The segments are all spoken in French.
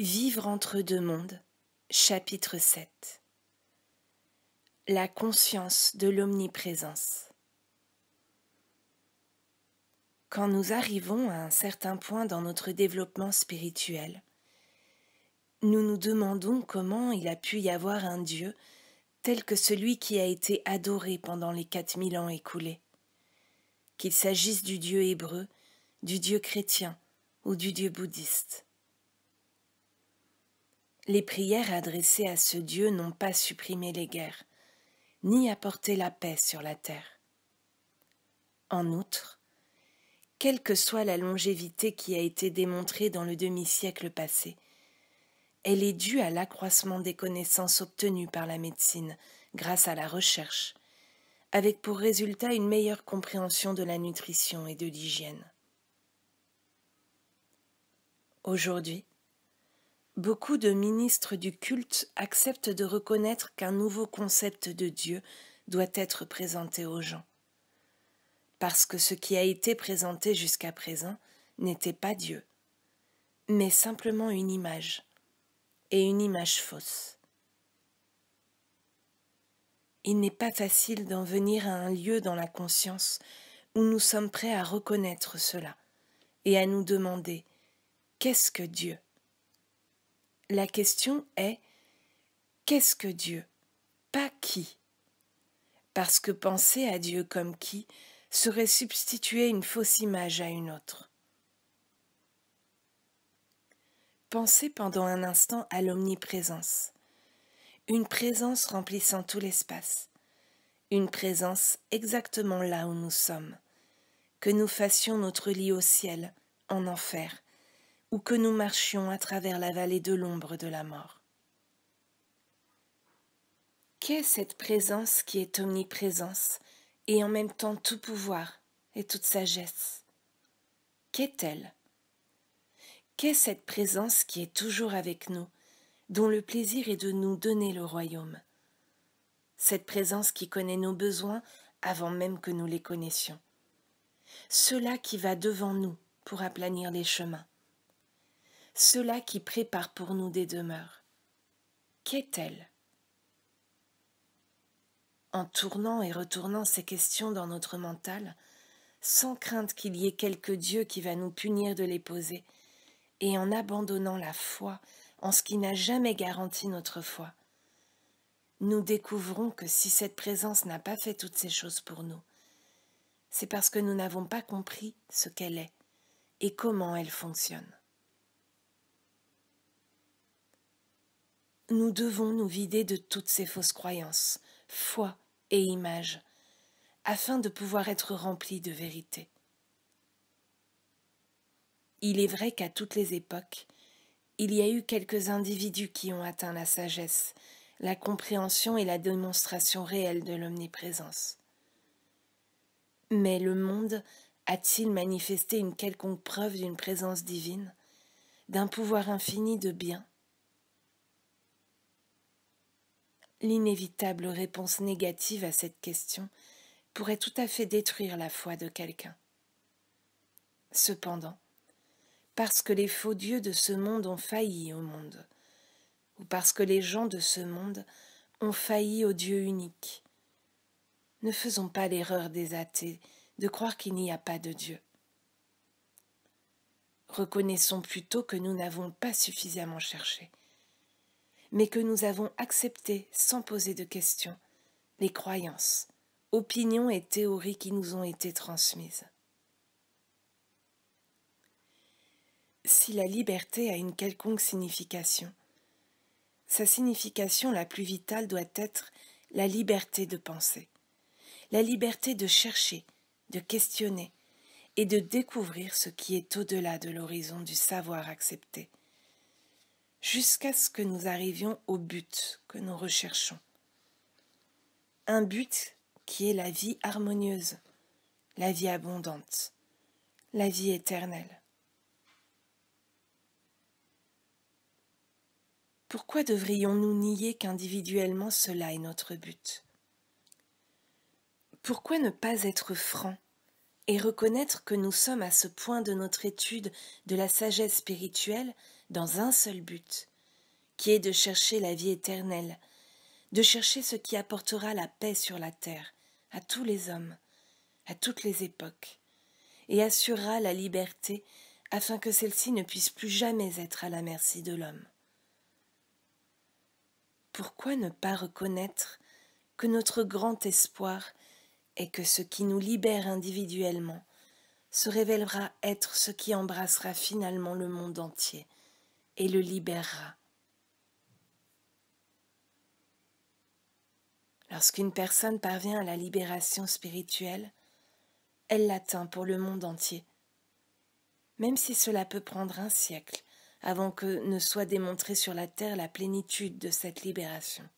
Vivre entre deux mondes, chapitre 7 La conscience de l'omniprésence. Quand nous arrivons à un certain point dans notre développement spirituel, nous nous demandons comment il a pu y avoir un Dieu tel que celui qui a été adoré pendant les 4000 ans écoulés. Qu'il s'agisse du Dieu hébreu, du Dieu chrétien ou du Dieu bouddhiste les prières adressées à ce Dieu n'ont pas supprimé les guerres, ni apporté la paix sur la terre. En outre, quelle que soit la longévité qui a été démontrée dans le demi-siècle passé, elle est due à l'accroissement des connaissances obtenues par la médecine grâce à la recherche, avec pour résultat une meilleure compréhension de la nutrition et de l'hygiène. Aujourd'hui, Beaucoup de ministres du culte acceptent de reconnaître qu'un nouveau concept de Dieu doit être présenté aux gens, parce que ce qui a été présenté jusqu'à présent n'était pas Dieu, mais simplement une image, et une image fausse. Il n'est pas facile d'en venir à un lieu dans la conscience où nous sommes prêts à reconnaître cela et à nous demander qu'est-ce que Dieu la question est qu'est-ce que Dieu Pas qui Parce que penser à Dieu comme qui serait substituer une fausse image à une autre. Pensez pendant un instant à l'omniprésence, une présence remplissant tout l'espace, une présence exactement là où nous sommes, que nous fassions notre lit au ciel, en enfer, ou que nous marchions à travers la vallée de l'ombre de la mort. Qu'est cette présence qui est omniprésence et en même temps tout pouvoir et toute sagesse Qu'est-elle Qu'est cette présence qui est toujours avec nous, dont le plaisir est de nous donner le royaume Cette présence qui connaît nos besoins avant même que nous les connaissions. Cela qui va devant nous pour aplanir les chemins cela qui prépare pour nous des demeures. Qu'est-elle En tournant et retournant ces questions dans notre mental, sans crainte qu'il y ait quelque Dieu qui va nous punir de les poser, et en abandonnant la foi en ce qui n'a jamais garanti notre foi, nous découvrons que si cette présence n'a pas fait toutes ces choses pour nous, c'est parce que nous n'avons pas compris ce qu'elle est et comment elle fonctionne. nous devons nous vider de toutes ces fausses croyances, foi et images, afin de pouvoir être remplis de vérité. Il est vrai qu'à toutes les époques, il y a eu quelques individus qui ont atteint la sagesse, la compréhension et la démonstration réelle de l'omniprésence. Mais le monde a-t-il manifesté une quelconque preuve d'une présence divine, d'un pouvoir infini de bien L'inévitable réponse négative à cette question pourrait tout à fait détruire la foi de quelqu'un. Cependant, parce que les faux dieux de ce monde ont failli au monde, ou parce que les gens de ce monde ont failli au Dieu unique. Ne faisons pas l'erreur des athées de croire qu'il n'y a pas de Dieu. Reconnaissons plutôt que nous n'avons pas suffisamment cherché mais que nous avons accepté sans poser de questions, les croyances, opinions et théories qui nous ont été transmises. Si la liberté a une quelconque signification, sa signification la plus vitale doit être la liberté de penser, la liberté de chercher, de questionner et de découvrir ce qui est au-delà de l'horizon du savoir accepté jusqu'à ce que nous arrivions au but que nous recherchons. Un but qui est la vie harmonieuse, la vie abondante, la vie éternelle. Pourquoi devrions-nous nier qu'individuellement cela est notre but Pourquoi ne pas être franc et reconnaître que nous sommes à ce point de notre étude de la sagesse spirituelle dans un seul but, qui est de chercher la vie éternelle, de chercher ce qui apportera la paix sur la terre, à tous les hommes, à toutes les époques, et assurera la liberté afin que celle-ci ne puisse plus jamais être à la merci de l'homme. Pourquoi ne pas reconnaître que notre grand espoir est que ce qui nous libère individuellement se révélera être ce qui embrassera finalement le monde entier et le libérera. Lorsqu'une personne parvient à la libération spirituelle, elle l'atteint pour le monde entier, même si cela peut prendre un siècle avant que ne soit démontrée sur la terre la plénitude de cette libération.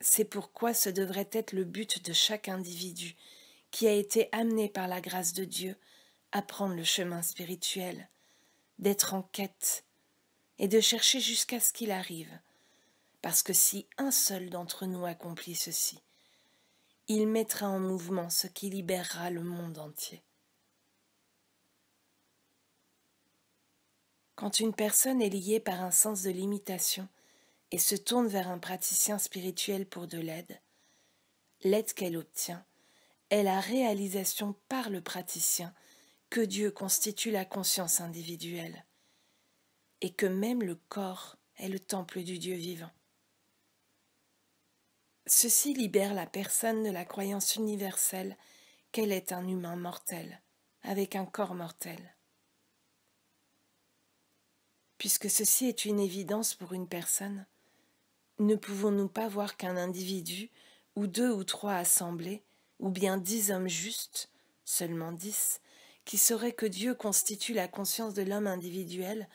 C'est pourquoi ce devrait être le but de chaque individu qui a été amené par la grâce de Dieu à prendre le chemin spirituel, d'être en quête et de chercher jusqu'à ce qu'il arrive. Parce que si un seul d'entre nous accomplit ceci, il mettra en mouvement ce qui libérera le monde entier. Quand une personne est liée par un sens de limitation et se tourne vers un praticien spirituel pour de l'aide, l'aide qu'elle obtient est la réalisation par le praticien que Dieu constitue la conscience individuelle, et que même le corps est le temple du Dieu vivant. Ceci libère la personne de la croyance universelle qu'elle est un humain mortel, avec un corps mortel. Puisque ceci est une évidence pour une personne, ne pouvons-nous pas voir qu'un individu, ou deux ou trois assemblés, ou bien dix hommes justes, seulement dix, qui saurait que Dieu constitue la conscience de l'homme individuel,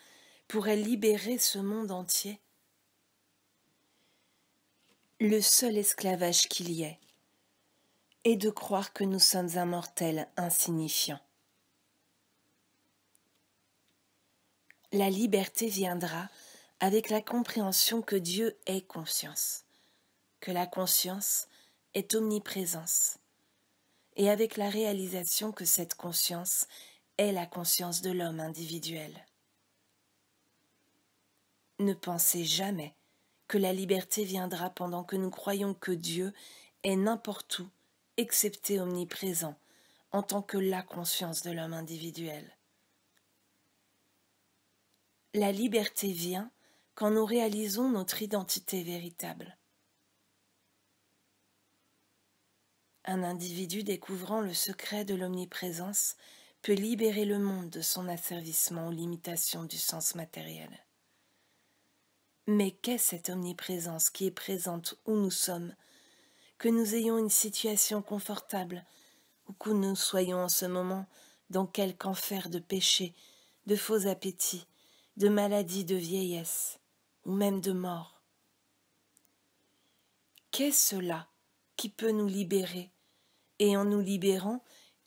pourrait libérer ce monde entier Le seul esclavage qu'il y ait est de croire que nous sommes un mortel insignifiant. La liberté viendra avec la compréhension que Dieu est conscience, que la conscience est omniprésence, et avec la réalisation que cette conscience est la conscience de l'homme individuel. Ne pensez jamais que la liberté viendra pendant que nous croyons que Dieu est n'importe où, excepté omniprésent, en tant que la conscience de l'homme individuel. La liberté vient quand nous réalisons notre identité véritable. Un individu découvrant le secret de l'omniprésence peut libérer le monde de son asservissement aux limitations du sens matériel. Mais qu'est cette omniprésence qui est présente où nous sommes, que nous ayons une situation confortable, ou que nous soyons en ce moment dans quelque enfer de péché, de faux appétits, de maladies, de vieillesse, ou même de mort Qu'est cela qui peut nous libérer et en nous libérant,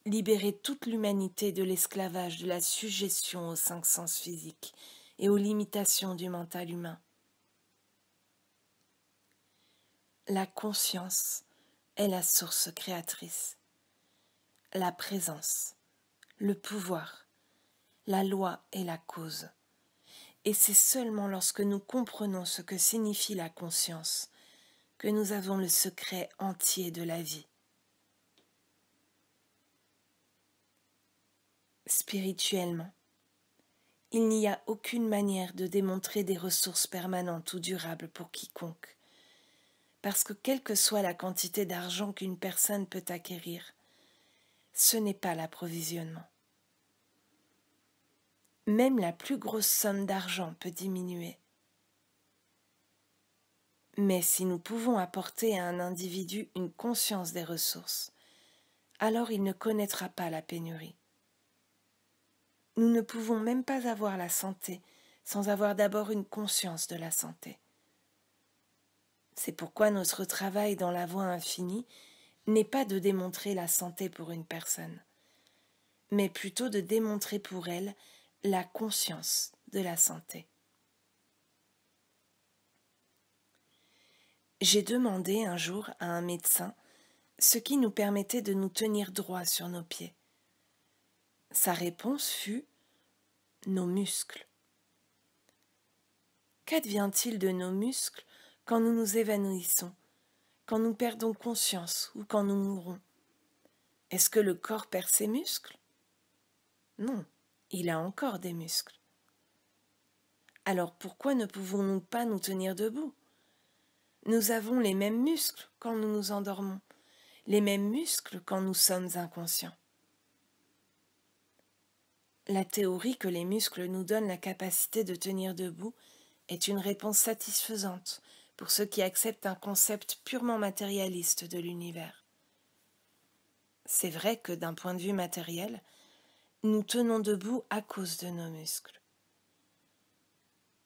libérer toute l'humanité de l'esclavage, de la suggestion aux cinq sens physiques et aux limitations du mental humain. La conscience est la source créatrice, la présence, le pouvoir, la loi et la cause. Et c'est seulement lorsque nous comprenons ce que signifie la conscience que nous avons le secret entier de la vie. spirituellement. Il n'y a aucune manière de démontrer des ressources permanentes ou durables pour quiconque, parce que quelle que soit la quantité d'argent qu'une personne peut acquérir, ce n'est pas l'approvisionnement. Même la plus grosse somme d'argent peut diminuer. Mais si nous pouvons apporter à un individu une conscience des ressources, alors il ne connaîtra pas la pénurie. Nous ne pouvons même pas avoir la santé sans avoir d'abord une conscience de la santé. C'est pourquoi notre travail dans la voie infinie n'est pas de démontrer la santé pour une personne, mais plutôt de démontrer pour elle la conscience de la santé. J'ai demandé un jour à un médecin ce qui nous permettait de nous tenir droit sur nos pieds. Sa réponse fut nos muscles. Qu'advient-il de nos muscles quand nous nous évanouissons, quand nous perdons conscience ou quand nous mourons Est-ce que le corps perd ses muscles Non, il a encore des muscles. Alors pourquoi ne pouvons-nous pas nous tenir debout Nous avons les mêmes muscles quand nous nous endormons, les mêmes muscles quand nous sommes inconscients. La théorie que les muscles nous donnent la capacité de tenir debout est une réponse satisfaisante pour ceux qui acceptent un concept purement matérialiste de l'univers. C'est vrai que d'un point de vue matériel, nous tenons debout à cause de nos muscles.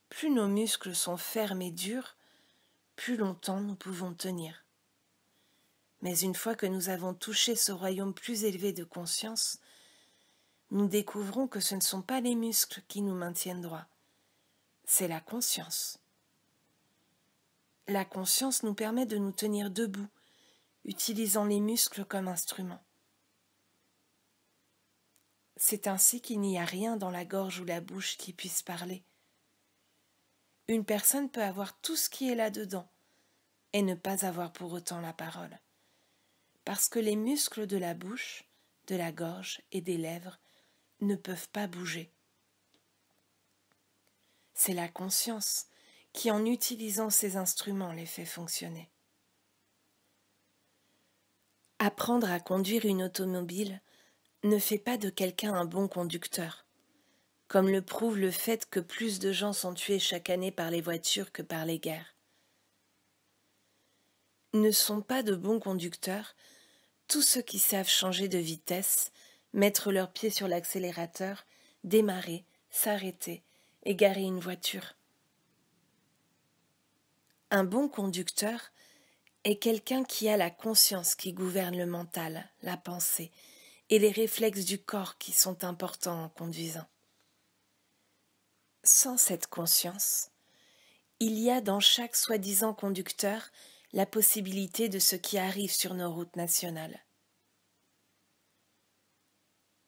Plus nos muscles sont fermes et durs, plus longtemps nous pouvons tenir. Mais une fois que nous avons touché ce royaume plus élevé de conscience, nous découvrons que ce ne sont pas les muscles qui nous maintiennent droits, c'est la conscience. La conscience nous permet de nous tenir debout, utilisant les muscles comme instruments. C'est ainsi qu'il n'y a rien dans la gorge ou la bouche qui puisse parler. Une personne peut avoir tout ce qui est là-dedans et ne pas avoir pour autant la parole, parce que les muscles de la bouche, de la gorge et des lèvres ne peuvent pas bouger. C'est la conscience qui, en utilisant ces instruments, les fait fonctionner. Apprendre à conduire une automobile ne fait pas de quelqu'un un bon conducteur, comme le prouve le fait que plus de gens sont tués chaque année par les voitures que par les guerres. Ne sont pas de bons conducteurs tous ceux qui savent changer de vitesse mettre leurs pieds sur l'accélérateur, démarrer, s'arrêter et garer une voiture. Un bon conducteur est quelqu'un qui a la conscience qui gouverne le mental, la pensée et les réflexes du corps qui sont importants en conduisant. Sans cette conscience, il y a dans chaque soi-disant conducteur la possibilité de ce qui arrive sur nos routes nationales.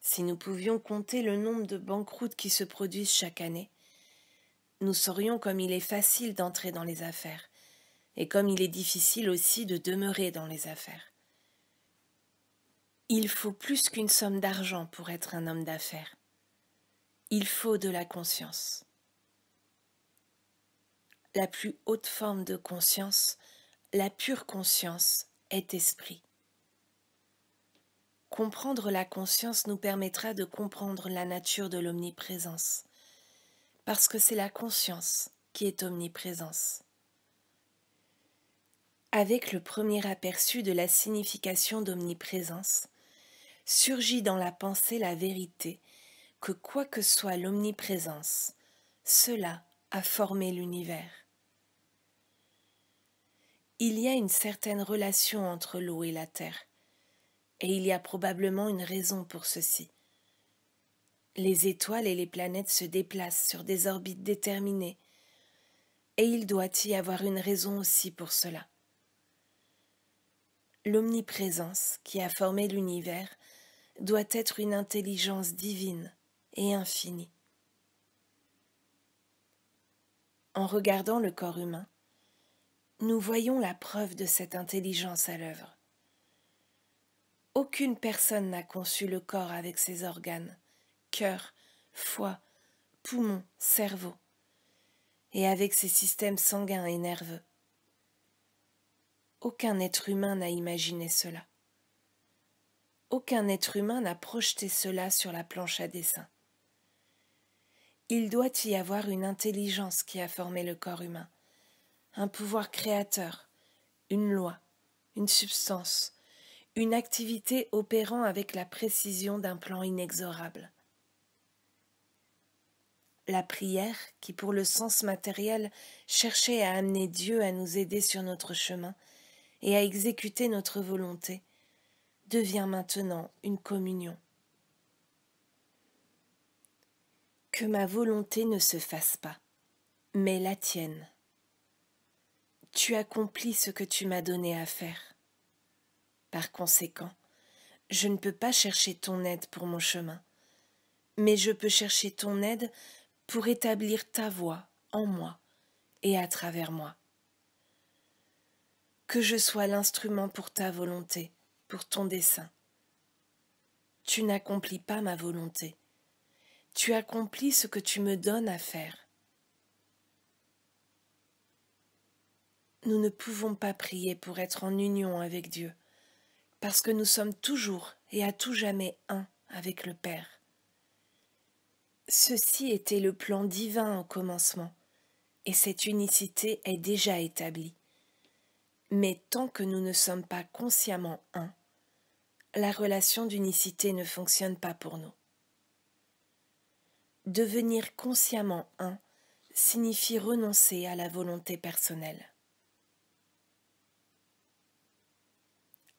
Si nous pouvions compter le nombre de banqueroutes qui se produisent chaque année, nous saurions comme il est facile d'entrer dans les affaires, et comme il est difficile aussi de demeurer dans les affaires. Il faut plus qu'une somme d'argent pour être un homme d'affaires. Il faut de la conscience. La plus haute forme de conscience, la pure conscience, est esprit. Comprendre la conscience nous permettra de comprendre la nature de l'omniprésence, parce que c'est la conscience qui est omniprésence. Avec le premier aperçu de la signification d'omniprésence, surgit dans la pensée la vérité que quoi que soit l'omniprésence, cela a formé l'univers. Il y a une certaine relation entre l'eau et la terre et il y a probablement une raison pour ceci. Les étoiles et les planètes se déplacent sur des orbites déterminées, et il doit y avoir une raison aussi pour cela. L'omniprésence qui a formé l'univers doit être une intelligence divine et infinie. En regardant le corps humain, nous voyons la preuve de cette intelligence à l'œuvre. Aucune personne n'a conçu le corps avec ses organes, cœur, foie, poumons, cerveau, et avec ses systèmes sanguins et nerveux. Aucun être humain n'a imaginé cela. Aucun être humain n'a projeté cela sur la planche à dessin. Il doit y avoir une intelligence qui a formé le corps humain, un pouvoir créateur, une loi, une substance, une activité opérant avec la précision d'un plan inexorable. La prière, qui pour le sens matériel cherchait à amener Dieu à nous aider sur notre chemin et à exécuter notre volonté, devient maintenant une communion. Que ma volonté ne se fasse pas, mais la tienne. Tu accomplis ce que tu m'as donné à faire. Par conséquent, je ne peux pas chercher ton aide pour mon chemin, mais je peux chercher ton aide pour établir ta voie en moi et à travers moi. Que je sois l'instrument pour ta volonté, pour ton dessein. Tu n'accomplis pas ma volonté, tu accomplis ce que tu me donnes à faire. Nous ne pouvons pas prier pour être en union avec Dieu parce que nous sommes toujours et à tout jamais un avec le Père. Ceci était le plan divin au commencement, et cette unicité est déjà établie. Mais tant que nous ne sommes pas consciemment un, la relation d'unicité ne fonctionne pas pour nous. Devenir consciemment un signifie renoncer à la volonté personnelle.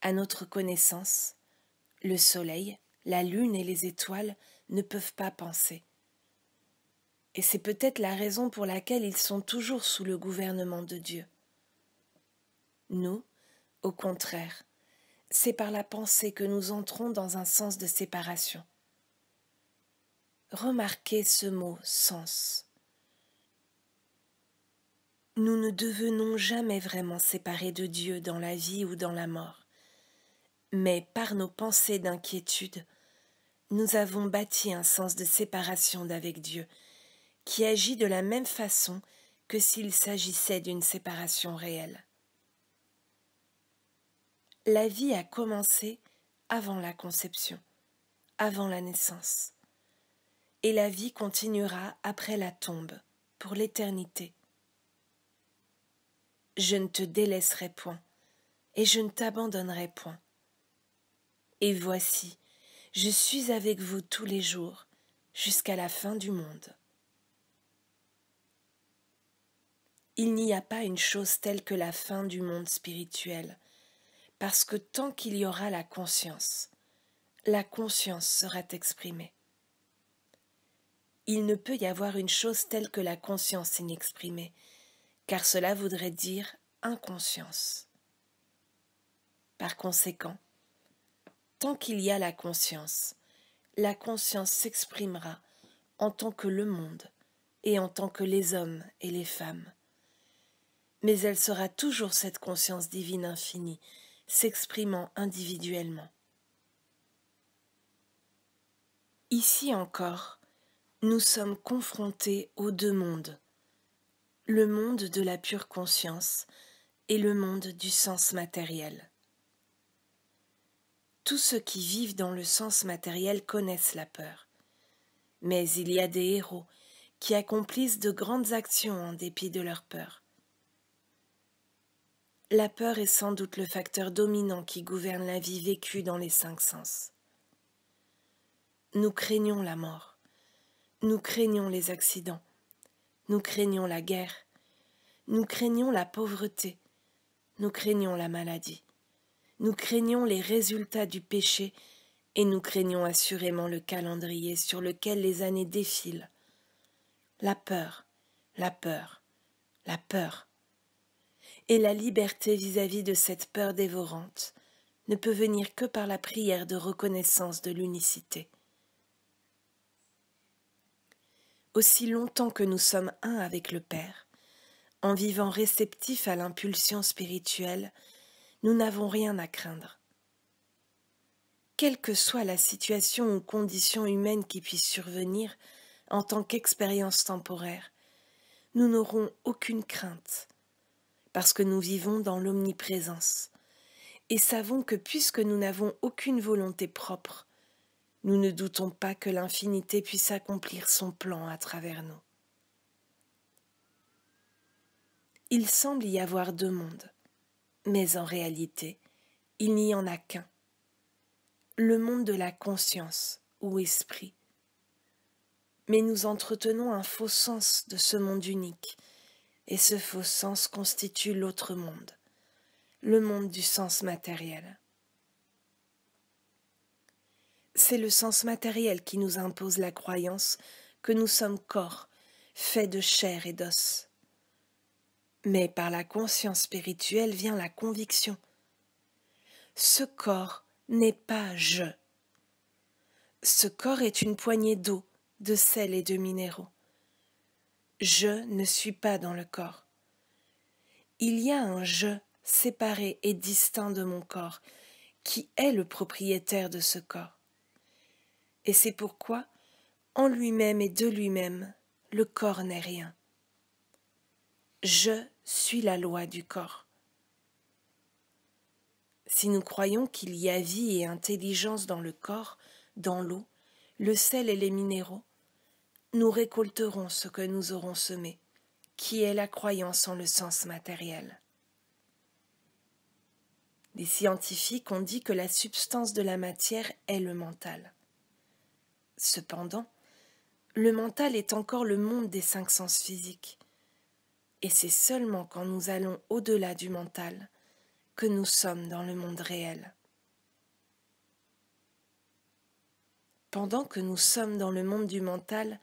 À notre connaissance, le soleil, la lune et les étoiles ne peuvent pas penser. Et c'est peut-être la raison pour laquelle ils sont toujours sous le gouvernement de Dieu. Nous, au contraire, c'est par la pensée que nous entrons dans un sens de séparation. Remarquez ce mot sens. Nous ne devenons jamais vraiment séparés de Dieu dans la vie ou dans la mort mais par nos pensées d'inquiétude, nous avons bâti un sens de séparation d'avec Dieu, qui agit de la même façon que s'il s'agissait d'une séparation réelle. La vie a commencé avant la conception, avant la naissance, et la vie continuera après la tombe, pour l'éternité. Je ne te délaisserai point, et je ne t'abandonnerai point. Et voici, je suis avec vous tous les jours, jusqu'à la fin du monde. Il n'y a pas une chose telle que la fin du monde spirituel, parce que tant qu'il y aura la conscience, la conscience sera exprimée. Il ne peut y avoir une chose telle que la conscience inexprimée, car cela voudrait dire inconscience. Par conséquent, Tant qu'il y a la conscience, la conscience s'exprimera en tant que le monde et en tant que les hommes et les femmes. Mais elle sera toujours cette conscience divine infinie, s'exprimant individuellement. Ici encore, nous sommes confrontés aux deux mondes, le monde de la pure conscience et le monde du sens matériel. Tous ceux qui vivent dans le sens matériel connaissent la peur. Mais il y a des héros qui accomplissent de grandes actions en dépit de leur peur. La peur est sans doute le facteur dominant qui gouverne la vie vécue dans les cinq sens. Nous craignons la mort, nous craignons les accidents, nous craignons la guerre, nous craignons la pauvreté, nous craignons la maladie nous craignons les résultats du péché et nous craignons assurément le calendrier sur lequel les années défilent. La peur, la peur, la peur. Et la liberté vis-à-vis de cette peur dévorante ne peut venir que par la prière de reconnaissance de l'unicité. Aussi longtemps que nous sommes un avec le Père, en vivant réceptif à l'impulsion spirituelle nous n'avons rien à craindre. Quelle que soit la situation ou condition humaine qui puisse survenir en tant qu'expérience temporaire, nous n'aurons aucune crainte, parce que nous vivons dans l'omniprésence, et savons que puisque nous n'avons aucune volonté propre, nous ne doutons pas que l'infinité puisse accomplir son plan à travers nous. Il semble y avoir deux mondes, mais en réalité, il n'y en a qu'un. Le monde de la conscience ou esprit. Mais nous entretenons un faux sens de ce monde unique, et ce faux sens constitue l'autre monde, le monde du sens matériel. C'est le sens matériel qui nous impose la croyance que nous sommes corps, faits de chair et d'os mais par la conscience spirituelle vient la conviction. Ce corps n'est pas je. Ce corps est une poignée d'eau, de sel et de minéraux. Je ne suis pas dans le corps. Il y a un je séparé et distinct de mon corps, qui est le propriétaire de ce corps. Et c'est pourquoi, en lui-même et de lui-même, le corps n'est rien. Je Suit la loi du corps. Si nous croyons qu'il y a vie et intelligence dans le corps, dans l'eau, le sel et les minéraux, nous récolterons ce que nous aurons semé, qui est la croyance en le sens matériel. Les scientifiques ont dit que la substance de la matière est le mental. Cependant, le mental est encore le monde des cinq sens physiques. Et c'est seulement quand nous allons au-delà du mental que nous sommes dans le monde réel. Pendant que nous sommes dans le monde du mental,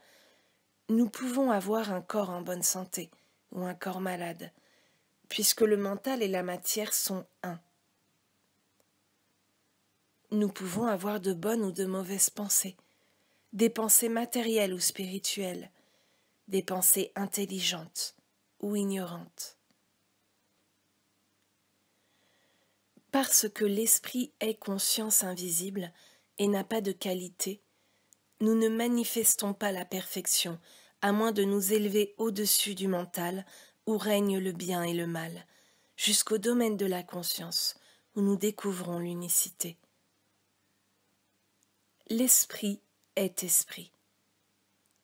nous pouvons avoir un corps en bonne santé ou un corps malade, puisque le mental et la matière sont un. Nous pouvons avoir de bonnes ou de mauvaises pensées, des pensées matérielles ou spirituelles, des pensées intelligentes, ignorante. Parce que l'esprit est conscience invisible et n'a pas de qualité, nous ne manifestons pas la perfection, à moins de nous élever au-dessus du mental, où règne le bien et le mal, jusqu'au domaine de la conscience, où nous découvrons l'unicité. L'esprit est esprit.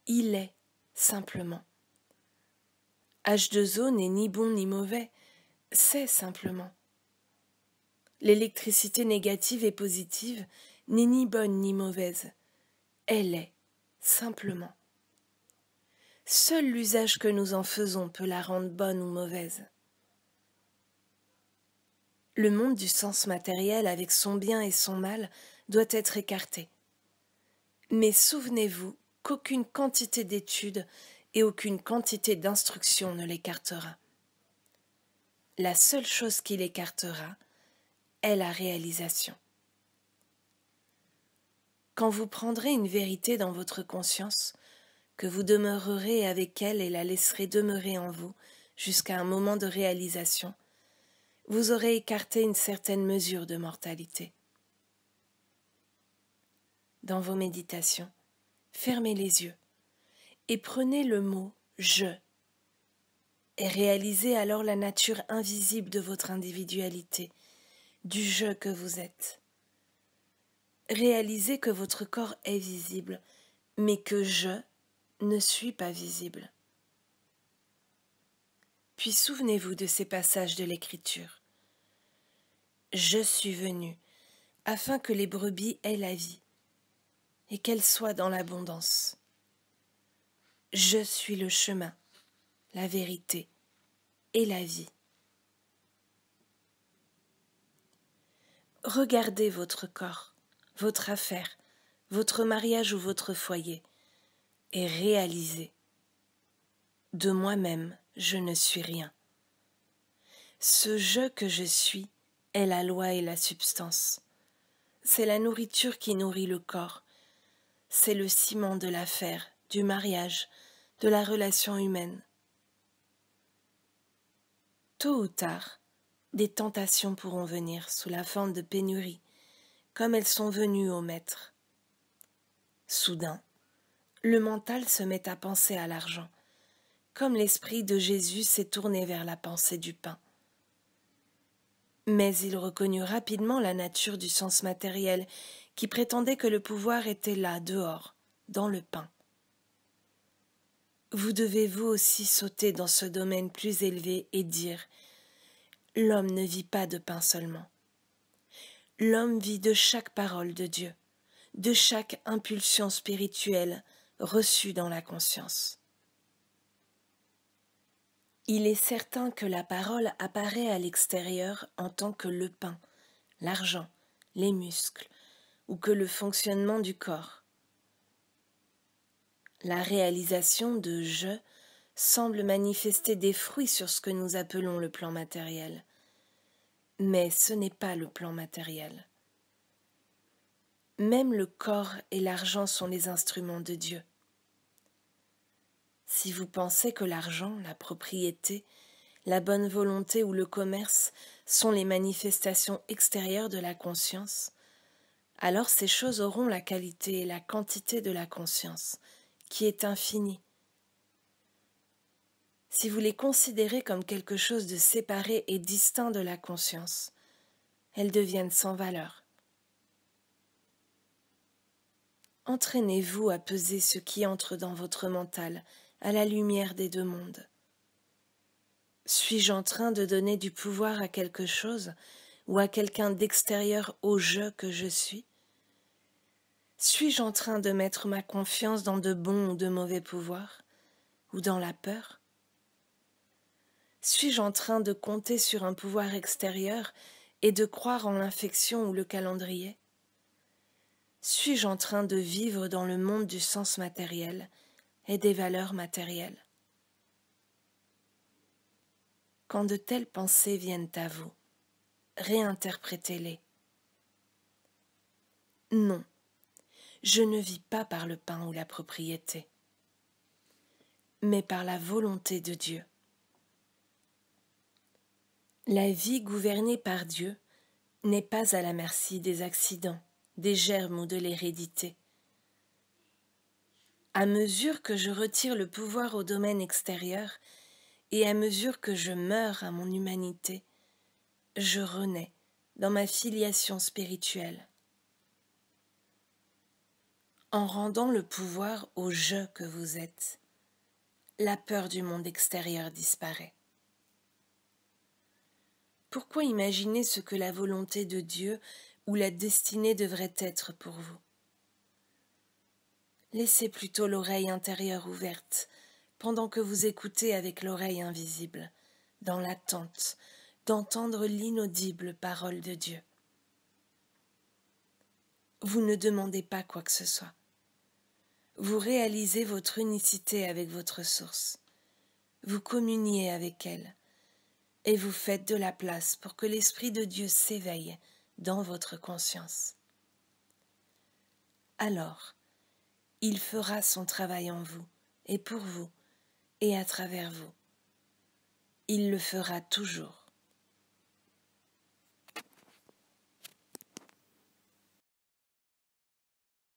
Il est simplement. H2O n'est ni bon ni mauvais, c'est simplement. L'électricité négative et positive n'est ni bonne ni mauvaise, elle est, simplement. Seul l'usage que nous en faisons peut la rendre bonne ou mauvaise. Le monde du sens matériel avec son bien et son mal doit être écarté. Mais souvenez-vous qu'aucune quantité d'études et aucune quantité d'instruction ne l'écartera. La seule chose qui l'écartera est la réalisation. Quand vous prendrez une vérité dans votre conscience, que vous demeurerez avec elle et la laisserez demeurer en vous jusqu'à un moment de réalisation, vous aurez écarté une certaine mesure de mortalité. Dans vos méditations, fermez les yeux et prenez le mot je et réalisez alors la nature invisible de votre individualité, du je que vous êtes. Réalisez que votre corps est visible, mais que je ne suis pas visible. Puis souvenez-vous de ces passages de l'Écriture. Je suis venu afin que les brebis aient la vie et qu'elles soient dans l'abondance. Je suis le chemin, la vérité et la vie. Regardez votre corps, votre affaire, votre mariage ou votre foyer, et réalisez. De moi-même, je ne suis rien. Ce je que je suis est la loi et la substance. C'est la nourriture qui nourrit le corps. C'est le ciment de l'affaire du mariage, de la relation humaine. Tôt ou tard, des tentations pourront venir sous la forme de pénurie, comme elles sont venues au maître. Soudain, le mental se met à penser à l'argent, comme l'esprit de Jésus s'est tourné vers la pensée du pain. Mais il reconnut rapidement la nature du sens matériel qui prétendait que le pouvoir était là, dehors, dans le pain. Vous devez vous aussi sauter dans ce domaine plus élevé et dire L'homme ne vit pas de pain seulement. L'homme vit de chaque parole de Dieu, de chaque impulsion spirituelle reçue dans la conscience. Il est certain que la parole apparaît à l'extérieur en tant que le pain, l'argent, les muscles, ou que le fonctionnement du corps. La réalisation de je semble manifester des fruits sur ce que nous appelons le plan matériel. Mais ce n'est pas le plan matériel. Même le corps et l'argent sont les instruments de Dieu. Si vous pensez que l'argent, la propriété, la bonne volonté ou le commerce sont les manifestations extérieures de la conscience, alors ces choses auront la qualité et la quantité de la conscience, qui est infini. Si vous les considérez comme quelque chose de séparé et distinct de la conscience, elles deviennent sans valeur. Entraînez-vous à peser ce qui entre dans votre mental à la lumière des deux mondes. Suis-je en train de donner du pouvoir à quelque chose ou à quelqu'un d'extérieur au jeu que je suis suis-je en train de mettre ma confiance dans de bons ou de mauvais pouvoirs Ou dans la peur Suis-je en train de compter sur un pouvoir extérieur et de croire en l'infection ou le calendrier Suis-je en train de vivre dans le monde du sens matériel et des valeurs matérielles Quand de telles pensées viennent à vous, réinterprétez-les. Non, je ne vis pas par le pain ou la propriété, mais par la volonté de Dieu. La vie gouvernée par Dieu n'est pas à la merci des accidents, des germes ou de l'hérédité. À mesure que je retire le pouvoir au domaine extérieur, et à mesure que je meurs à mon humanité, je renais dans ma filiation spirituelle en rendant le pouvoir au je que vous êtes, la peur du monde extérieur disparaît. Pourquoi imaginer ce que la volonté de Dieu ou la destinée devrait être pour vous Laissez plutôt l'oreille intérieure ouverte pendant que vous écoutez avec l'oreille invisible, dans l'attente d'entendre l'inaudible parole de Dieu. Vous ne demandez pas quoi que ce soit vous réalisez votre unicité avec votre source, vous communiez avec elle, et vous faites de la place pour que l'Esprit de Dieu s'éveille dans votre conscience. Alors, il fera son travail en vous, et pour vous, et à travers vous. Il le fera toujours.